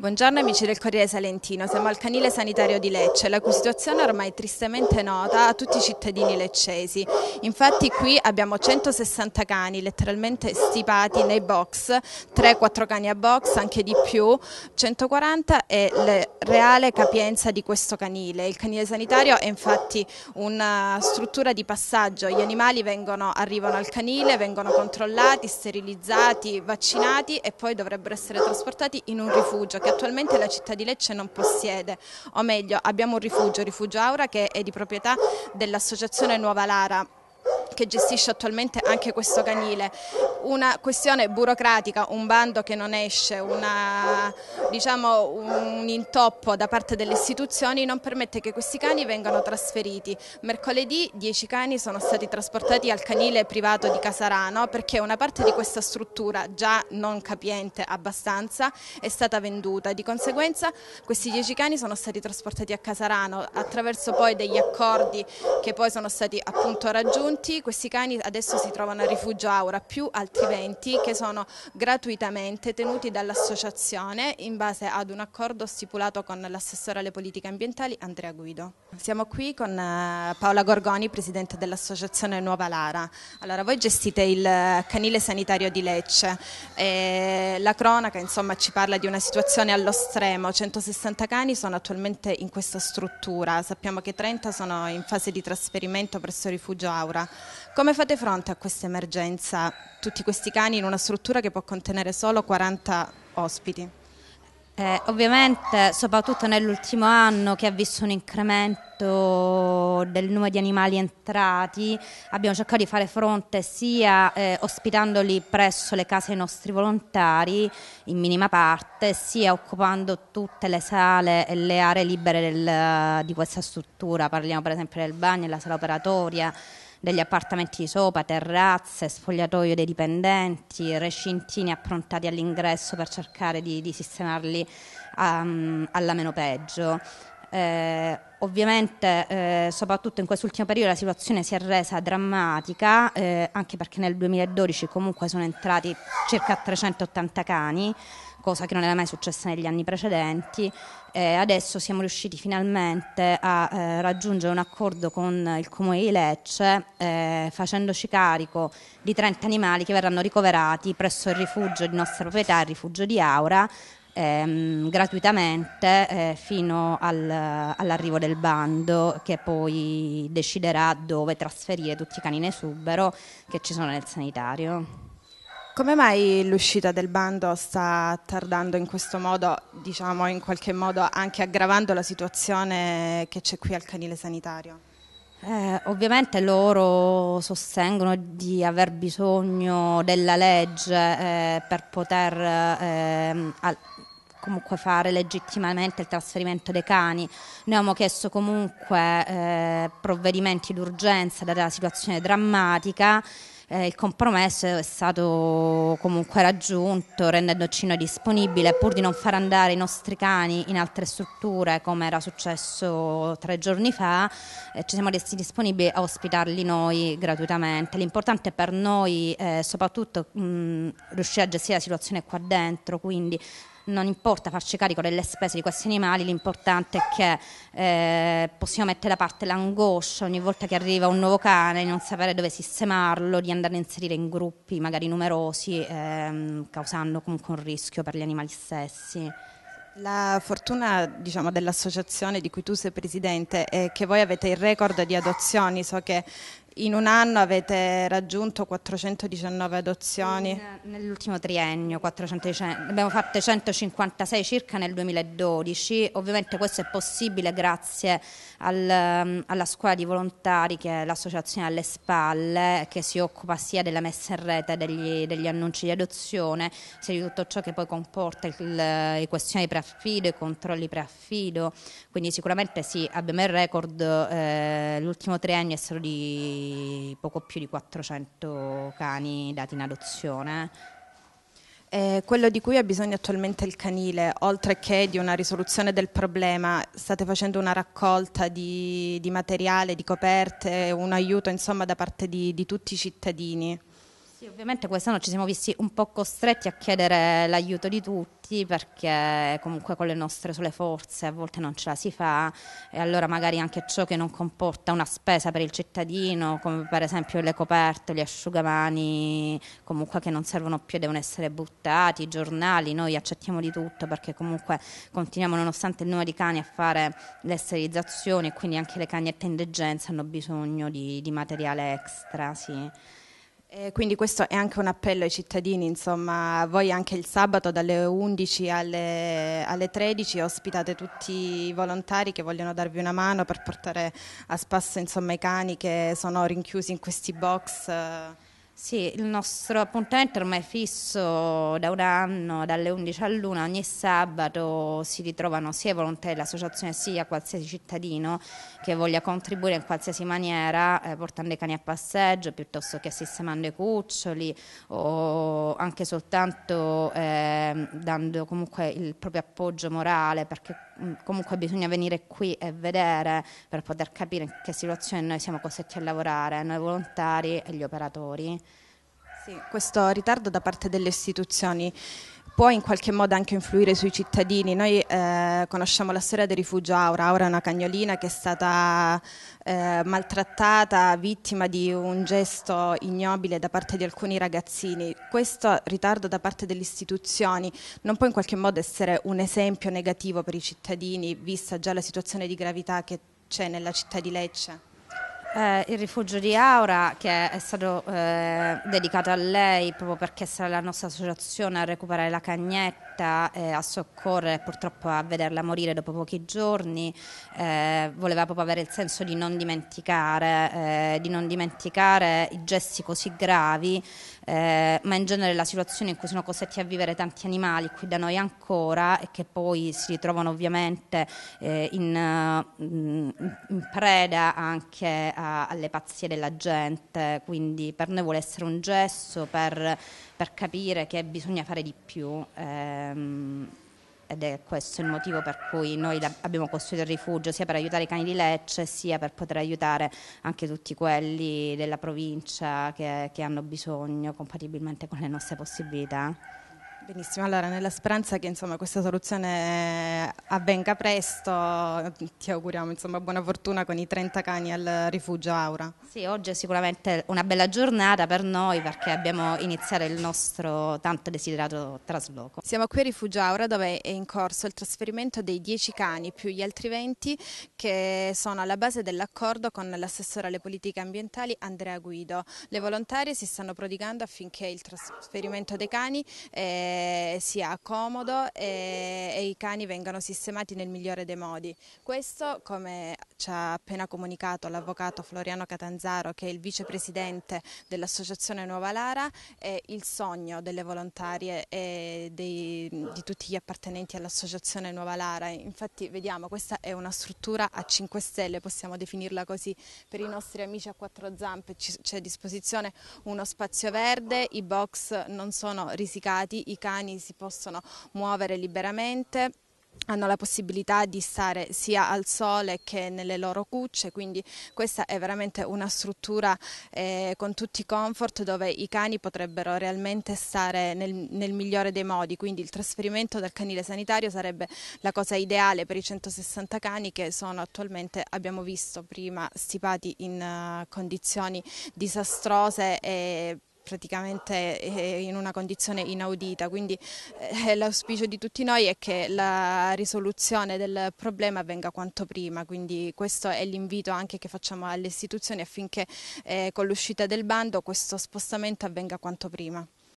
Buongiorno amici del Corriere Salentino, siamo al canile sanitario di Lecce, la cui situazione è ormai tristemente nota a tutti i cittadini leccesi. Infatti qui abbiamo 160 cani letteralmente stipati nei box, 3-4 cani a box, anche di più, 140 è la reale capienza di questo canile. Il canile sanitario è infatti una struttura di passaggio, gli animali vengono, arrivano al canile, vengono controllati, sterilizzati, vaccinati e poi dovrebbero essere trasportati in un rifugio che che attualmente la città di Lecce non possiede, o meglio abbiamo un rifugio, Rifugio Aura che è di proprietà dell'associazione Nuova Lara che gestisce attualmente anche questo canile. Una questione burocratica, un bando che non esce, una, diciamo, un intoppo da parte delle istituzioni non permette che questi cani vengano trasferiti. Mercoledì 10 cani sono stati trasportati al canile privato di Casarano perché una parte di questa struttura, già non capiente abbastanza, è stata venduta. Di conseguenza questi 10 cani sono stati trasportati a Casarano attraverso poi degli accordi che poi sono stati appunto raggiunti questi cani adesso si trovano a rifugio Aura più altri 20 che sono gratuitamente tenuti dall'associazione in base ad un accordo stipulato con l'assessore alle politiche ambientali Andrea Guido. Siamo qui con eh, Paola Gorgoni, presidente dell'associazione Nuova Lara. Allora, voi gestite il eh, canile sanitario di Lecce. E la cronaca insomma, ci parla di una situazione allo stremo. 160 cani sono attualmente in questa struttura. Sappiamo che 30 sono in fase di trasferimento presso il rifugio Aura. Come fate fronte a questa emergenza? Tutti questi cani in una struttura che può contenere solo 40 ospiti? Eh, ovviamente, soprattutto nell'ultimo anno che ha visto un incremento del numero di animali entrati, abbiamo cercato di fare fronte sia eh, ospitandoli presso le case dei nostri volontari in minima parte, sia occupando tutte le sale e le aree libere del, di questa struttura. Parliamo per esempio del bagno, della sala operatoria degli appartamenti di sopra, terrazze, sfogliatoio dei dipendenti, recintini approntati all'ingresso per cercare di, di sistemarli um, alla meno peggio. Eh, ovviamente, eh, soprattutto in quest'ultimo periodo, la situazione si è resa drammatica, eh, anche perché nel 2012 comunque sono entrati circa 380 cani cosa che non era mai successa negli anni precedenti. Eh, adesso siamo riusciti finalmente a eh, raggiungere un accordo con il Comune di Lecce eh, facendoci carico di 30 animali che verranno ricoverati presso il rifugio di nostra proprietà, il rifugio di Aura, ehm, gratuitamente eh, fino al, all'arrivo del bando che poi deciderà dove trasferire tutti i cani in esubero che ci sono nel sanitario. Come mai l'uscita del bando sta tardando in questo modo, diciamo in qualche modo anche aggravando la situazione che c'è qui al canile sanitario? Eh, ovviamente loro sostengono di aver bisogno della legge eh, per poter eh, comunque fare legittimamente il trasferimento dei cani. Noi abbiamo chiesto comunque eh, provvedimenti d'urgenza data la situazione drammatica. Eh, il compromesso è stato comunque raggiunto rendendoci noi disponibile pur di non far andare i nostri cani in altre strutture come era successo tre giorni fa eh, ci siamo resti disponibili a ospitarli noi gratuitamente l'importante per noi è eh, soprattutto mh, riuscire a gestire la situazione qua dentro quindi non importa farci carico delle spese di questi animali, l'importante è che eh, possiamo mettere da parte l'angoscia ogni volta che arriva un nuovo cane, di non sapere dove sistemarlo, di andare a inserire in gruppi magari numerosi, eh, causando comunque un rischio per gli animali stessi. La fortuna diciamo, dell'associazione di cui tu sei presidente è che voi avete il record di adozioni, so che in un anno avete raggiunto 419 adozioni? nell'ultimo triennio 419, ne abbiamo fatte 156 circa nel 2012, ovviamente questo è possibile grazie al, um, alla scuola di volontari che è l'associazione alle spalle che si occupa sia della messa in rete degli, degli annunci di adozione sia di tutto ciò che poi comporta il, i questionari preaffido, i controlli preaffido, quindi sicuramente sì, abbiamo il record, eh, l'ultimo triennio è stato di poco più di 400 cani dati in adozione. Eh, quello di cui ha bisogno attualmente il canile, oltre che di una risoluzione del problema, state facendo una raccolta di, di materiale, di coperte, un aiuto insomma, da parte di, di tutti i cittadini. Sì, ovviamente quest'anno ci siamo visti un po' costretti a chiedere l'aiuto di tutti tutti perché comunque con le nostre sole forze a volte non ce la si fa e allora magari anche ciò che non comporta una spesa per il cittadino, come per esempio le coperte, gli asciugamani, comunque che non servono più e devono essere buttati, i giornali, noi accettiamo di tutto perché comunque continuiamo nonostante il numero di cani a fare le sterilizzazioni e quindi anche le cagnette in degenza hanno bisogno di, di materiale extra, sì. E quindi questo è anche un appello ai cittadini, insomma, voi anche il sabato dalle 11 alle, alle, 13 ospitate tutti i volontari che vogliono darvi una mano per portare a spasso insomma, i cani che sono rinchiusi in questi box. Eh, sì, il nostro appuntamento ormai è fisso da un anno, dalle 11 all'una, ogni sabato si ritrovano sia i volontari dell'associazione sia qualsiasi cittadino che voglia contribuire in qualsiasi maniera, eh, portando i cani a passeggio piuttosto che sistemando i cuccioli o anche soltanto eh, dando comunque il proprio appoggio morale perché mm, comunque bisogna venire qui e vedere per poter capire in che situazione noi siamo costretti a lavorare, noi volontari e gli operatori. Sì, questo ritardo da parte delle istituzioni può in qualche modo anche influire sui cittadini. Noi eh, conosciamo la storia del Rifugio Aura, Aura è una cagnolina che è stata eh, maltrattata, vittima di un gesto ignobile da parte di alcuni ragazzini. Questo ritardo da parte delle istituzioni non può in qualche modo essere un esempio negativo per i cittadini, vista già la situazione di gravità che c'è nella città di Lecce? Eh, il rifugio di Aura che è stato eh, dedicato a lei proprio perché sarà la nostra associazione a recuperare la cagnetta andata eh, a soccorrere, purtroppo a vederla morire dopo pochi giorni, eh, voleva proprio avere il senso di non dimenticare, eh, di non dimenticare i gesti così gravi, eh, ma in genere la situazione in cui sono costretti a vivere tanti animali qui da noi ancora e che poi si ritrovano ovviamente eh, in, mm, in, preda anche a, alle pazzie della gente, quindi per noi vuole essere un gesto per, per capire che bisogna fare di più. Eh ehm, ed è questo il motivo per cui noi abbiamo costruito il rifugio sia per aiutare i cani di Lecce sia per poter aiutare anche tutti quelli della provincia che, che hanno bisogno compatibilmente con le nostre possibilità. Benissimo, allora nella speranza che insomma, questa soluzione avvenga presto, ti auguriamo insomma, buona fortuna con i 30 cani al rifugio Aura. Sì, oggi è sicuramente una bella giornata per noi perché abbiamo iniziato il nostro tanto desiderato trasloco. Siamo qui a Rifugio Aura dove è in corso il trasferimento dei 10 cani più gli altri 20 che sono alla base dell'accordo con l'assessore alle politiche ambientali Andrea Guido. Le volontarie si stanno prodigando affinché il trasferimento dei cani... Eh, eh, sia comodo e, e, i cani vengano sistemati nel migliore dei modi. Questo, come ci ha appena comunicato l'avvocato Floriano Catanzaro, che è il vicepresidente dell'associazione Nuova Lara, è il sogno delle volontarie e dei, di tutti gli appartenenti all'associazione Nuova Lara. Infatti vediamo, questa è una struttura a 5 stelle, possiamo definirla così, per i nostri amici a quattro zampe c'è a disposizione uno spazio verde, i box non sono risicati, i cani si possono muovere liberamente hanno la possibilità di stare sia al sole che nelle loro cucce, quindi questa è veramente una struttura eh, con tutti i comfort dove i cani potrebbero realmente stare nel, nel, migliore dei modi, quindi il trasferimento dal canile sanitario sarebbe la cosa ideale per i 160 cani che sono attualmente, abbiamo visto prima, stipati in uh, condizioni disastrose e praticamente eh, in una condizione inaudita, quindi eh, l'auspicio di tutti noi è che la risoluzione del problema avvenga quanto prima, quindi questo è l'invito anche che facciamo alle istituzioni affinché eh, con l'uscita del bando questo spostamento avvenga quanto prima.